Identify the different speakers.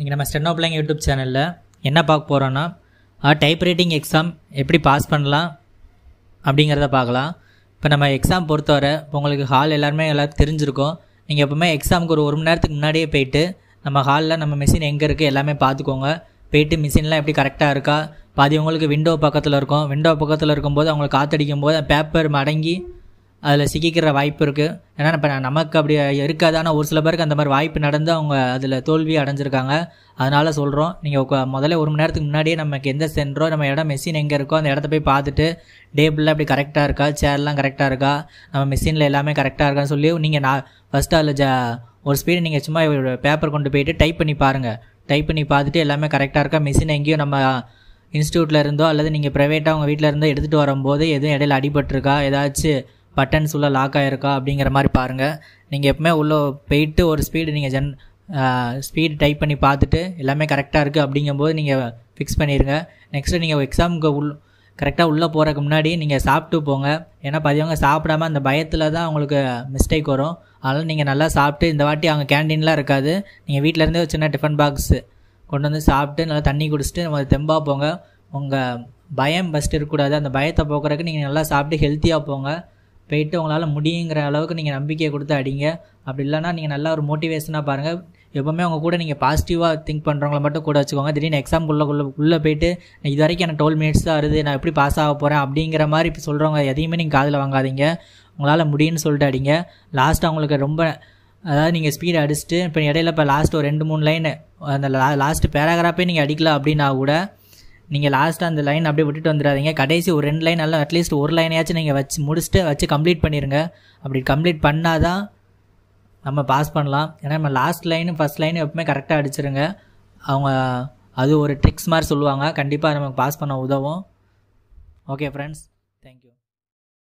Speaker 1: இன்றைக்கி நம்ம ஸ்டென்னோ பிள்ளைங்க யூடியூப் சேனலில் என்ன பார்க்க போகிறோன்னா டைப் ரைட்டிங் எக்ஸாம் எப்படி பாஸ் பண்ணலாம் அப்படிங்கிறத பார்க்கலாம் இப்போ நம்ம எக்ஸாம் பொறுத்தவரை உங்களுக்கு ஹால் எல்லாருமே எல்லாருக்கும் தெரிஞ்சிருக்கோம் நீங்கள் எப்போவுமே எக்ஸாமுக்கு ஒரு ஒரு மணி நேரத்துக்கு முன்னாடியே போயிட்டு நம்ம ஹாலில் நம்ம மிஷின் எங்கே இருக்குது எல்லாமே பார்த்துக்கோங்க போயிட்டு மிஷின்லாம் எப்படி கரெக்டாக இருக்கா பாதி உங்களுக்கு விண்டோ பக்கத்தில் இருக்கும் விண்டோ பக்கத்தில் இருக்கும்போது அவங்களுக்கு காற்றடிக்கும் போது பேப்பர் மடங்கி அதில் சிக்கிக்கிற வாய்ப்பு இருக்குது ஏன்னா இப்போ நமக்கு அப்படி இருக்காது ஆனால் ஒரு சில பேருக்கு அந்த மாதிரி வாய்ப்பு நடந்து அவங்க அதில் தோல்வி அடைஞ்சிருக்காங்க அதனால் சொல்கிறோம் நீங்கள் முதல்ல ஒரு மணி நேரத்துக்கு முன்னாடியே நமக்கு எந்த சென்றோ நம்ம இடம் மெஷின் எங்கே இருக்கோ அந்த இடத்த போய் பார்த்துட்டு டேபிளில் அப்படி கரெக்டாக இருக்கா சேர்லாம் கரெக்டாக இருக்கா நம்ம மிஷினில் எல்லாமே கரெக்டாக இருக்கான்னு சொல்லி நீங்கள் நான் ஃபஸ்ட்டு அதில் ஜ ஒரு ஸ்பீடு நீங்கள் சும்மா பேப்பர் கொண்டு போயிட்டு டைப் பண்ணி பாருங்கள் டைப் பண்ணி பார்த்துட்டு எல்லாமே கரெக்டாக இருக்கா மிஷின் எங்கேயும் நம்ம இன்ஸ்டியூட்டில் இருந்தோ அல்லது நீங்கள் ப்ரைவேட்டாக உங்கள் வீட்டில் இருந்தோ எடுத்துகிட்டு வரும்போது எதுவும் இடையில அடிபட்டிருக்கா ஏதாச்சும் பட்டன்ஸ் உள்ளே லாக் ஆகிருக்கா அப்படிங்கிற மாதிரி பாருங்கள் நீங்கள் எப்பவுமே உள்ளே போயிட்டு ஒரு ஸ்பீடு நீங்கள் ஜென் ஸ்பீடு டைப் பண்ணி பார்த்துட்டு எல்லாமே கரெக்டாக இருக்குது அப்படிங்கும்போது நீங்கள் ஃபிக்ஸ் பண்ணிடுங்க நெக்ஸ்ட்டு நீங்கள் எக்ஸாமுக்கு உள் கரெக்டாக உள்ளே போகிறதுக்கு முன்னாடி நீங்கள் சாப்பிட்டு போங்க ஏன்னா பதிவங்க சாப்பிடாம அந்த பயத்தில் தான் உங்களுக்கு மிஸ்டேக் வரும் அதனால் நீங்கள் நல்லா சாப்பிட்டு இந்த வாட்டி அவங்க கேன்டீன்லாம் இருக்காது நீங்கள் வீட்டிலேருந்தே ஒரு சின்ன டிஃபன் பாக்ஸு கொண்டு வந்து சாப்பிட்டு நல்லா தண்ணி குடிச்சிட்டு நம்ம தெம்பாக போங்க உங்கள் பயம் ஃபஸ்ட்டு இருக்கக்கூடாது அந்த பயத்தை போக்குறதுக்கு நீங்கள் நல்லா சாப்பிட்டு ஹெல்த்தியாக போங்க போயிட்டு உங்களால் முடியுங்கிற அளவுக்கு நீங்கள் நம்பிக்கையை கொடுத்து அடிங்க அப்படி இல்லைன்னா நீங்கள் நல்லா ஒரு மோட்டிவேஷனாக பாருங்கள் எப்போவுமே அவங்க கூட நீங்கள் பாசிட்டிவாக திங்க் பண்ணுறவங்கள மட்டும் கூட வச்சுக்கோங்க திடீர்னு எக்ஸாம் உள்ளே உள்ளே போயிட்டு இது வரைக்கும் எனக்கு டுவெல் மினிட்ஸ் தான் வருது நான் எப்படி பாஸ் ஆக போகிறேன் அப்படிங்கிற மாதிரி இப்போ சொல்கிறவங்க எதையுமே நீங்கள் காதில் வாங்காதீங்க உங்களால் முடியும்னு சொல்லிட்டு அடிங்க லாஸ்ட் அவங்களுக்கு ரொம்ப அதாவது நீங்கள் ஸ்பீடு அடிச்சுட்டு இப்போ இடையில இப்போ லாஸ்ட் ஒரு ரெண்டு மூணு லைனு அந்த லா லாஸ்ட்டு பேராகிராஃபே நீங்கள் அடிக்கலாம் அப்படின்னா கூட நீங்கள் லாஸ்ட்டாக அந்த லைன் அப்படியே விட்டுட்டு வந்துடாதீங்க கடைசி ஒரு ரெண்டு லைன் எல்லாம் அட்லீஸ்ட் ஒரு லைனையாச்சும் நீங்கள் வச்சு முடிச்சுட்டு வச்சு கம்ப்ளீட் பண்ணிடுங்க அப்படி கம்ப்ளீட் பண்ணால் தான் நம்ம பாஸ் பண்ணலாம் ஏன்னா நம்ம லாஸ்ட் லைனு ஃபஸ்ட் லைனு எப்பவுமே கரெக்டாக அடிச்சிருங்க அவங்க அது ஒரு ட்ரிக்ஸ் மாதிரி சொல்லுவாங்க கண்டிப்பாக நமக்கு பாஸ் பண்ண உதவும் ஓகே ஃப்ரெண்ட்ஸ் தேங்க்யூ